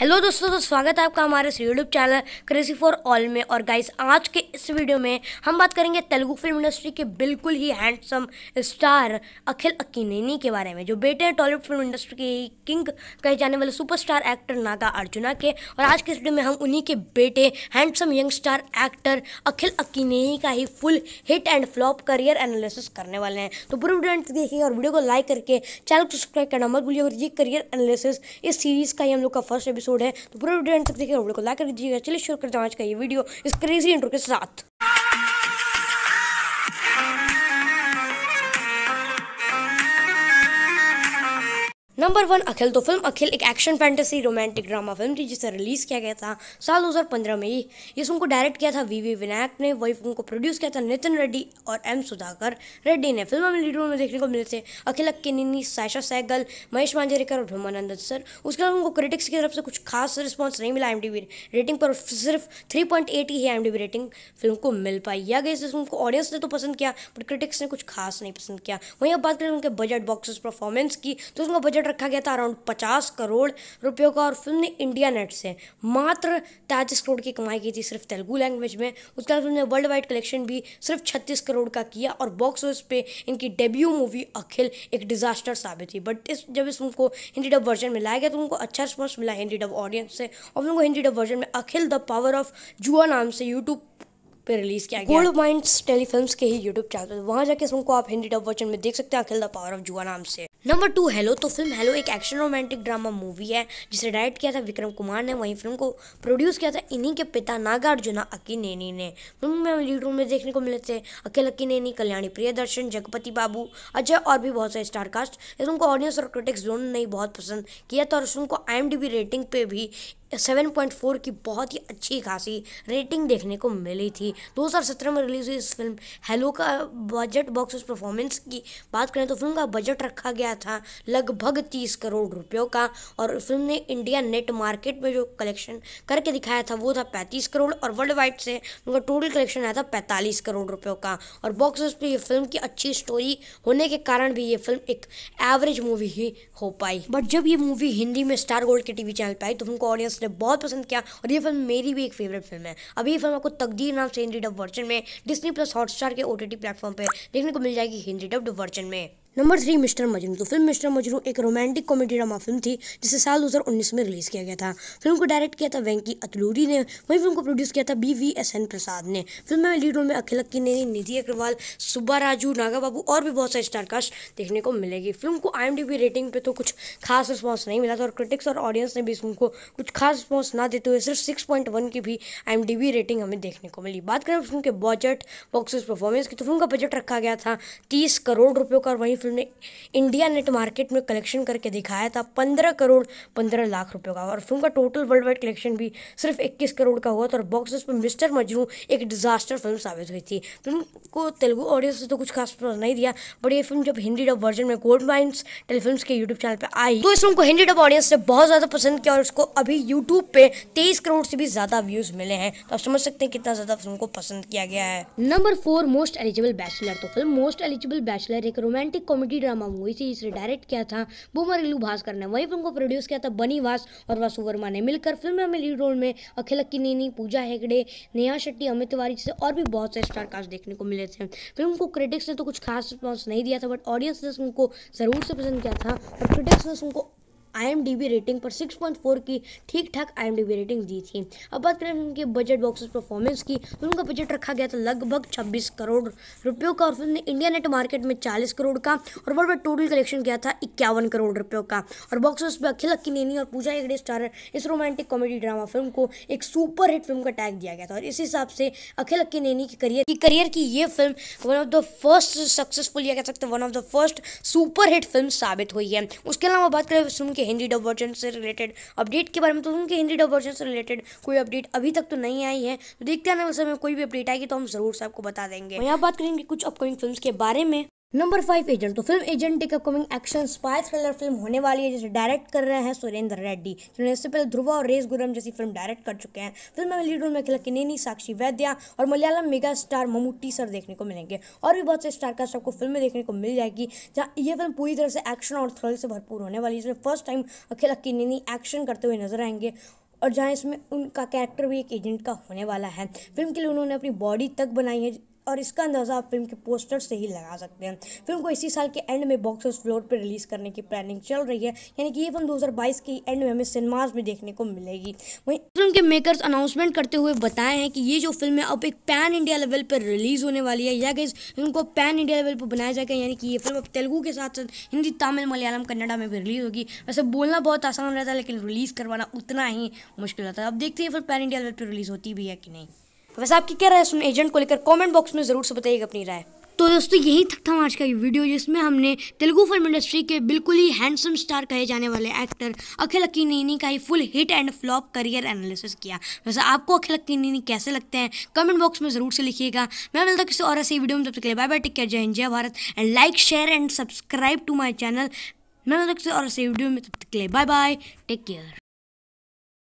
hello दोस्तों तो स्वागत है आपका हमारे YouTube channel crazy for all में और गाइस आज के इस वीडियो में हम बात करेंगे तेलुगु फिल्म इंडस्ट्री के बिल्कुल ही हैंडसम स्टार अखिल अकीनेनी के बारे में जो बेटे हैं टॉलीवुड फिल्म इंडस्ट्री के किंग कहे जाने वाले सुपरस्टार एक्टर नागा अर्जुना के और आज के इस वीडियो में हम उन्हीं के बेटे handsome young star actor Akhil Akkineni का ही full hit and flop career analysis करने वाले हैं तो पूरी वीडियो देखिए और वीडियो को लाइक करके चैनल को सब्सक्राइब करना मत भूलिए और ये करियर एनालिसिस इस सीरीज़ का ही हम लोग का फर्स्ट एपिसोड एपिसोड है तो पूरा वीडियो एंड तक देखिएगा वीडियो को लाइक कर दीजिएगा चलिए शुरू करते हैं आज का ये वीडियो इस क्रेजी इंटर के साथ नंबर वन अखिल तो फिल्म अखिल एक action fantasy romantic drama film थी जिसे रिलीज़ किया गया था साल 2015 में ही ये फिल्म को डायरेक्ट किया था वी वी विनायक ने वही फिल्म को प्रोड्यूस किया था नितिन रेड्डी और एम सुधाकर रेड्डी ने फिल्म में लीड रोल में देखने को मिले थे अखिल अक्की साइशा सहगल महेश मांजरेकर और ब्रह्मानंद सर उसके अलावा उनको क्रिटिक्स की तरफ से कुछ खास रिस्पॉन्स नहीं मिला एम रेटिंग पर सिर्फ थ्री ही एम रेटिंग फिल्म को मिल पाई या गई फिल्म को ऑडियंस ने तो पसंद किया बट क्रिटिक्स ने कुछ खास नहीं पसंद किया वहीं अब बात करें उनके बजट बॉक्स परफॉर्मेंस की तो उनका बजट बजट रखा गया था अराउंड पचास करोड़ रुपयों का और फिल्म ने इंडिया नेट से मात्र तैंतीस करोड़ की कमाई की थी सिर्फ तेलुगु लैंग्वेज में उसके बाद फिल्म ने वर्ल्ड वाइड कलेक्शन भी सिर्फ छत्तीस करोड़ का किया और बॉक्स ऑफिस पे इनकी डेब्यू मूवी अखिल एक डिजास्टर साबित हुई बट इस जब इस फिल्म को हिंदी डब वर्जन में लाया गया तो उनको अच्छा रिस्पॉन्स मिला हिंदी डब ऑडियंस से और उनको हिंदी डब वर्जन में अखिल द पावर ऑफ जुआ नाम से यूट्यूब पे रिलीज किया गया गोल्ड माइंड टेलीफिल्म के ही यूट्यूब चैनल वहाँ जाके इस को आप हिंदी डब वर्जन में देख सकते हैं अखिल द पावर ऑफ जुआ नाम से नंबर टू हेलो तो फिल्म हेलो एक एक्शन रोमांटिक ड्रामा मूवी है जिसे डायरेक्ट किया था विक्रम कुमार ने वहीं फिल्म को प्रोड्यूस किया था इन्हीं के पिता नागार्जुना नैनी ने फिल्म में लीड रोल में देखने को मिले थे अकेल नैनी कल्याणी प्रियदर्शन जगपति बाबू अजय और भी बहुत सारे स्टारकास्ट कास्ट इस फिल्म को ऑडियंस और क्रिटिक्स दोनों ने बहुत पसंद किया था और इस फिल्म को आई रेटिंग पे भी सेवन पॉइंट फोर की बहुत ही अच्छी खासी रेटिंग देखने को मिली थी 2017 में रिलीज़ हुई इस फिल्म हेलो का बजट बॉक्स ऑफिस परफॉर्मेंस की बात करें तो फिल्म का बजट रखा गया था लगभग तीस करोड़ रुपयों का और फिल्म ने इंडिया नेट मार्केट में जो कलेक्शन करके दिखाया था वो था पैंतीस करोड़ और वर्ल्ड वाइड से उनका टोटल कलेक्शन आया था पैंतालीस करोड़ रुपयों का और बॉक्स ऑफिस पर यह फिल्म की अच्छी स्टोरी होने के कारण भी ये फिल्म एक एवरेज मूवी ही हो पाई बट जब ये मूवी हिंदी में स्टार गोल्ड के टीवी चैनल पर आई तो फिल्म को ऑडियंस ने बहुत पसंद किया और ये फिल्म मेरी भी एक फेवरेट फिल्म है अभी ये फिल्म आपको तकदीर नाम से हिंदी डब वर्जन में डिस्नी प्लस हॉटस्टार के ओ टी प्लेटफॉर्म पर देखने को मिल जाएगी हिंदी डब्ड वर्जन में नंबर थ्री मिस्टर मजनू तो फिल्म मिस्टर मजनू एक रोमांटिक कॉमेडी ड्रामा फिल्म थी जिसे साल 2019 में रिलीज़ किया गया था फिल्म को डायरेक्ट किया था वेंकी अतलूरी ने वहीं फिल्म को प्रोड्यूस किया था B V S N Prasad ने फिल्म में लीड रोल में अखिल अक्की ने निधि अग्रवाल सुब्बा राजू नागा बाबू और भी बहुत सारे स्टारकास्ट देखने को मिलेगी फिल्म को आई रेटिंग पर तो कुछ खास रिस्पॉन्स नहीं मिला था और क्रिटिक्स और ऑडियंस ने भी फिल्म को कुछ खास रिस्पॉन्स ना देते हुए सिर्फ सिक्स की भी आई रेटिंग हमें देखने को मिली बात करें फिल्म के बजट बॉक्स परफॉर्मेंस की तो फिल्म का बजट रखा गया था तीस करोड़ रुपये का और वहीं फिल्म ने इंडिया नेट मार्केट में कलेक्शन करके दिखाया था पंद्रह करोड़ पंद्रह लाख रुपये का और फिल्म का टोटल वर्ल्ड वाइड कलेक्शन भी सिर्फ इक्कीस करोड़ का हुआ था और बॉक्स पर मिस्टर मजनू एक डिजास्टर फिल्म साबित हुई थी फिल्म को तेलुगु ऑडियंस ने तो कुछ खास पसंद नहीं दिया बट ये फिल्म जब हिंदी डब वर्जन में गोल्ड माइंस टेलीफिल्म के यूट्यूब चैनल पर आई तो इस फिल्म को हिंदी डब ऑडियंस ने बहुत ज़्यादा पसंद किया और उसको अभी यूट्यूब पे तेईस करोड़ से भी ज़्यादा व्यूज मिले हैं तो आप समझ सकते हैं कितना ज़्यादा फिल्म को पसंद किया गया है number four most eligible bachelor तो फिल्म मोस्ट एलिजिबल बैचलर एक रोमांटिक कॉमेडी ड्रामा मूवी थी इसे डायरेक्ट किया था बूमरगलू भास्कर ने वही फिल्म को प्रोड्यूस किया था बनी वास और वासु वर्मा ने मिलकर फिल्म में लीड रोल में अखिल नीनी पूजा हेगड़े नेहा शेट्टी अमित तिवारी जैसे और भी बहुत से स्टार कास्ट देखने को मिले थे फिल्म को क्रिटिक्स ने तो कुछ खास रिस्पॉन्स नहीं दिया था बट ऑडियंस ने उनको ज़रूर से पसंद किया था और क्रिटिक्स ने उनको आई रेटिंग पर 6.4 की ठीक ठाक आई रेटिंग दी थी अब बात करें उनके बजट बॉक्स परफॉर्मेंस की तो उनका बजट रखा गया था लगभग 26 करोड़ रुपयों का और फिर उन्होंने इंडिया नेट मार्केट में 40 करोड़ का और वर्ल्ड वाइड टोटल कलेक्शन किया था इक्यावन करोड़ रुपयों का और बॉक्स ऑफिस पर अखिल अक्की नैनी और पूजा एगड़े स्टार इस रोमांटिक कॉमेडी ड्रामा फिल्म को एक सुपर हिट फिल्म का टैग दिया गया था और इस हिसाब से अखिल अक्की नैनी की करियर की करियर की ये film one of the first successful या कह सकते one of the first super hit film साबित हुई है उसके अलावा बात करें फिल्म के हिंदी डब वर्जन से रिलेटेड अपडेट के बारे में तो उनके हिंदी डब वर्जन से रिलेटेड कोई अपडेट अभी तक तो नहीं आई है तो देखते आने वाले समय कोई भी अपडेट आएगी तो हम जरूर से आपको बता देंगे यहाँ बात करेंगे कुछ अपकमिंग फिल्म के बारे में नंबर फाइव एजेंट तो फिल्म एजेंट एक upcoming action spy thriller film होने वाली है जिसे डायरेक्ट कर रहे हैं सुरेंद्र रेड्डी जिन्होंने इससे पहले ध्रुवा और रेस गुरम जैसी फिल्म डायरेक्ट कर चुके हैं फिल्म में लीड रोल में खिला किनेनी साक्षी वैद्या और Malayalam mega star Mammootty sir देखने को मिलेंगे और भी बहुत से स्टारकास्ट आपको फिल्म में देखने को मिल जाएगी जहाँ ये फिल्म पूरी तरह से एक्शन और थ्रिल से भरपूर होने वाली है जिसमें first time Akhil Akkineni action करते हुए नजर आएंगे और जहाँ इसमें उनका कैरेक्टर भी एक एजेंट का होने वाला है फिल्म के लिए उन्होंने अपनी बॉडी तक बनाई है और इसका अंदाज़ा आप फिल्म के पोस्टर से ही लगा सकते हैं फिल्म को इसी साल के एंड में बॉक्स ऑफिस फ्लोर पर रिलीज़ करने की प्लानिंग चल रही है यानी कि ये फिल्म 2022 के एंड में हमें सिनेमाज में देखने को मिलेगी वहीं फिल्म के मेकर्स अनाउंसमेंट करते हुए बताए हैं कि ये जो फिल्म है अब एक पैन इंडिया लेवल पर रिलीज़ होने वाली है या फिल्म को पैन इंडिया लेवल पर बनाया जाएगा यानी कि ये फिल्म अब तेलुगू के साथ साथ हिंदी तमिल मलयालम कन्नडा में भी रिलीज़ होगी वैसे बोलना बहुत आसान रहता है लेकिन रिलीज़ करवाना उतना ही मुश्किल रहता है अब देखते हैं फिल्म पैन इंडिया लेवल पर रिलीज़ होती भी है कि नहीं वैसे आपकी क्या राय सुन एजेंट को लेकर कॉमेंट बॉक्स में ज़रूर से बताइएगा अपनी राय तो दोस्तों यही था था आज का ये वीडियो जिसमें हमने तेलुगु फिल्म इंडस्ट्री के बिल्कुल ही हैंडसम स्टार कहे जाने वाले एक्टर अखिल अकीनीनी का ही full hit and flop career analysis किया वैसे आपको अखिल अकीनीनी कैसे लगते हैं कमेंट बॉक्स में ज़रूर से लिखिएगा मैं मिलता किसी और ऐसी वीडियो में तब तक के लिए बाय बाय टेक केयर जय हिंद जय Bharat and like share and subscribe to my channel मैं मिलता किसी और ऐसी वीडियो में तब तक के लिए बाय बाय टेक केयर